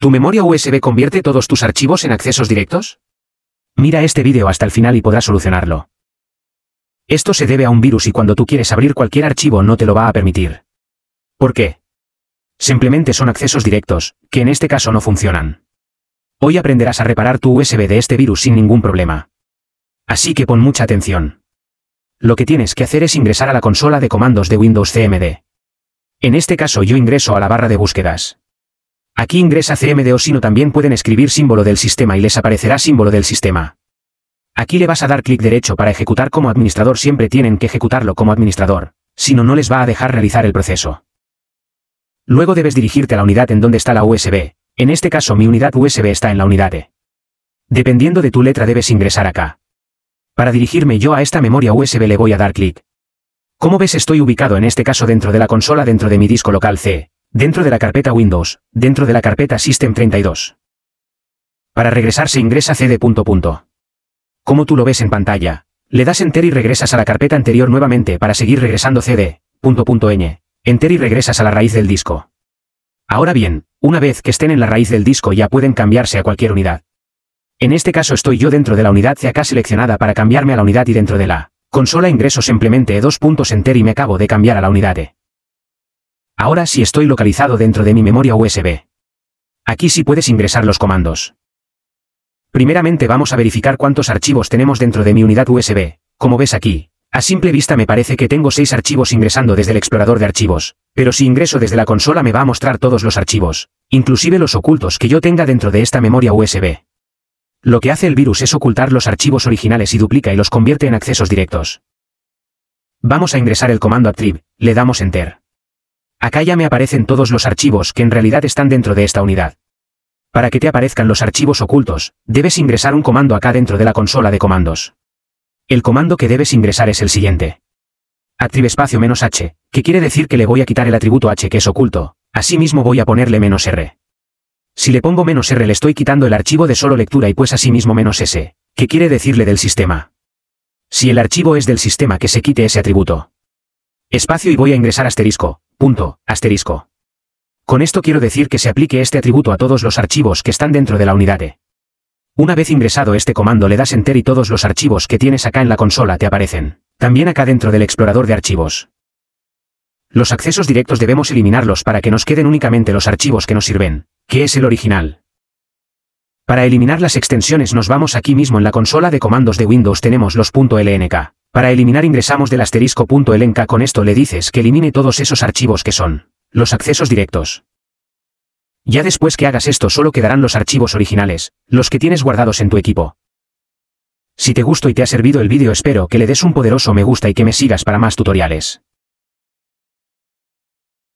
¿Tu memoria USB convierte todos tus archivos en accesos directos? Mira este vídeo hasta el final y podrás solucionarlo. Esto se debe a un virus y cuando tú quieres abrir cualquier archivo no te lo va a permitir. ¿Por qué? Simplemente son accesos directos, que en este caso no funcionan. Hoy aprenderás a reparar tu USB de este virus sin ningún problema. Así que pon mucha atención. Lo que tienes que hacer es ingresar a la consola de comandos de Windows CMD. En este caso yo ingreso a la barra de búsquedas. Aquí ingresa CMD o sino también pueden escribir símbolo del sistema y les aparecerá símbolo del sistema. Aquí le vas a dar clic derecho para ejecutar como administrador siempre tienen que ejecutarlo como administrador, si no no les va a dejar realizar el proceso. Luego debes dirigirte a la unidad en donde está la USB, en este caso mi unidad USB está en la unidad E. Dependiendo de tu letra debes ingresar acá. Para dirigirme yo a esta memoria USB le voy a dar clic. Como ves estoy ubicado en este caso dentro de la consola dentro de mi disco local C, Dentro de la carpeta Windows, dentro de la carpeta System32. Para regresar se ingresa cd. Como tú lo ves en pantalla, le das enter y regresas a la carpeta anterior nuevamente para seguir regresando cd. enter y regresas a la raíz del disco. Ahora bien, una vez que estén en la raíz del disco ya pueden cambiarse a cualquier unidad. En este caso estoy yo dentro de la unidad CAK seleccionada para cambiarme a la unidad y dentro de la consola ingreso simplemente dos puntos enter y me acabo de cambiar a la unidad E. Ahora sí estoy localizado dentro de mi memoria USB. Aquí sí puedes ingresar los comandos. Primeramente vamos a verificar cuántos archivos tenemos dentro de mi unidad USB. Como ves aquí, a simple vista me parece que tengo 6 archivos ingresando desde el explorador de archivos, pero si ingreso desde la consola me va a mostrar todos los archivos, inclusive los ocultos que yo tenga dentro de esta memoria USB. Lo que hace el virus es ocultar los archivos originales y duplica y los convierte en accesos directos. Vamos a ingresar el comando aptrib, le damos enter. Acá ya me aparecen todos los archivos que en realidad están dentro de esta unidad. Para que te aparezcan los archivos ocultos, debes ingresar un comando acá dentro de la consola de comandos. El comando que debes ingresar es el siguiente. Atrib espacio menos H, que quiere decir que le voy a quitar el atributo H que es oculto, asimismo voy a ponerle menos R. Si le pongo menos R le estoy quitando el archivo de solo lectura y pues asimismo menos S, que quiere decirle del sistema. Si el archivo es del sistema que se quite ese atributo. Espacio y voy a ingresar asterisco, Punto. Asterisco. Con esto quiero decir que se aplique este atributo a todos los archivos que están dentro de la unidad E. Una vez ingresado este comando le das Enter y todos los archivos que tienes acá en la consola te aparecen. También acá dentro del explorador de archivos. Los accesos directos debemos eliminarlos para que nos queden únicamente los archivos que nos sirven, que es el original. Para eliminar las extensiones nos vamos aquí mismo en la consola de comandos de Windows tenemos los .lnk. Para eliminar ingresamos del asterisco punto con esto le dices que elimine todos esos archivos que son los accesos directos. Ya después que hagas esto solo quedarán los archivos originales, los que tienes guardados en tu equipo. Si te gustó y te ha servido el vídeo espero que le des un poderoso me gusta y que me sigas para más tutoriales.